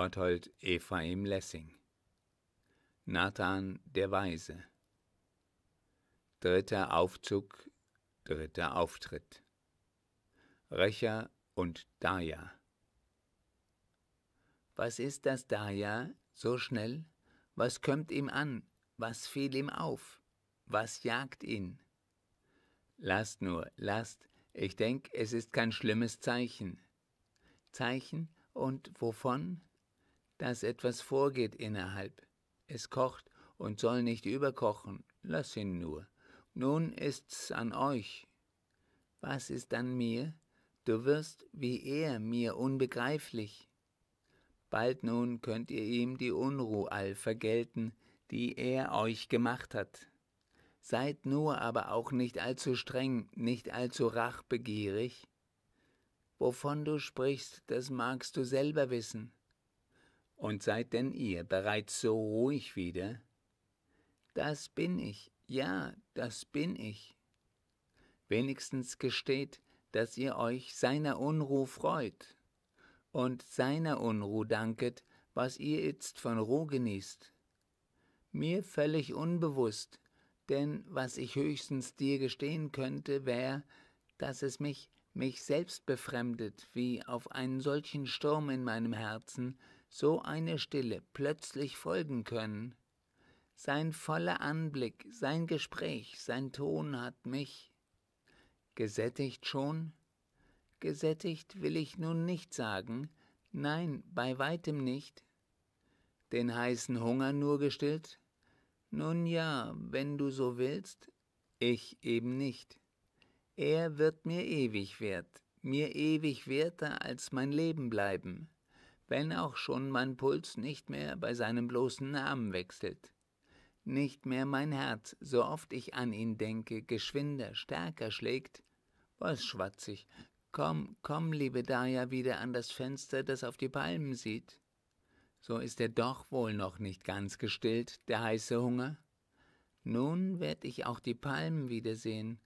Gotthold Ephraim Lessing Nathan der Weise Dritter Aufzug, dritter Auftritt Recher und Daya Was ist das Daya so schnell? Was kömmt ihm an? Was fiel ihm auf? Was jagt ihn? Lasst nur, lasst, ich denk, es ist kein schlimmes Zeichen. Zeichen und wovon? dass etwas vorgeht innerhalb. Es kocht und soll nicht überkochen, lass ihn nur. Nun ist's an euch. Was ist an mir? Du wirst wie er mir unbegreiflich. Bald nun könnt ihr ihm die Unruhe all vergelten, die er euch gemacht hat. Seid nur aber auch nicht allzu streng, nicht allzu rachbegierig. Wovon du sprichst, das magst du selber wissen. Und seid denn ihr bereits so ruhig wieder? Das bin ich, ja, das bin ich. Wenigstens gesteht, dass ihr euch seiner Unruh freut und seiner Unruh danket, was ihr jetzt von Ruhe genießt. Mir völlig unbewusst, denn was ich höchstens dir gestehen könnte, wäre, dass es mich, mich selbst befremdet, wie auf einen solchen Sturm in meinem Herzen, so eine Stille plötzlich folgen können. Sein voller Anblick, sein Gespräch, sein Ton hat mich. Gesättigt schon? Gesättigt will ich nun nicht sagen, nein, bei weitem nicht. Den heißen Hunger nur gestillt? Nun ja, wenn du so willst, ich eben nicht. Er wird mir ewig wert, mir ewig werter als mein Leben bleiben wenn auch schon mein Puls nicht mehr bei seinem bloßen Namen wechselt. Nicht mehr mein Herz, so oft ich an ihn denke, geschwinder, stärker schlägt. Was schwatz ich? Komm, komm, liebe Daya, wieder an das Fenster, das auf die Palmen sieht. So ist er doch wohl noch nicht ganz gestillt, der heiße Hunger. Nun werd ich auch die Palmen wiedersehen,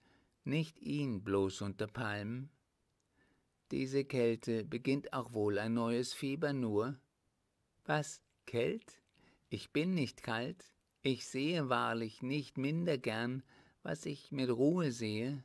nicht ihn bloß unter Palmen. Diese Kälte beginnt auch wohl ein neues Fieber nur. Was, Kält? Ich bin nicht kalt, ich sehe wahrlich nicht minder gern, was ich mit Ruhe sehe,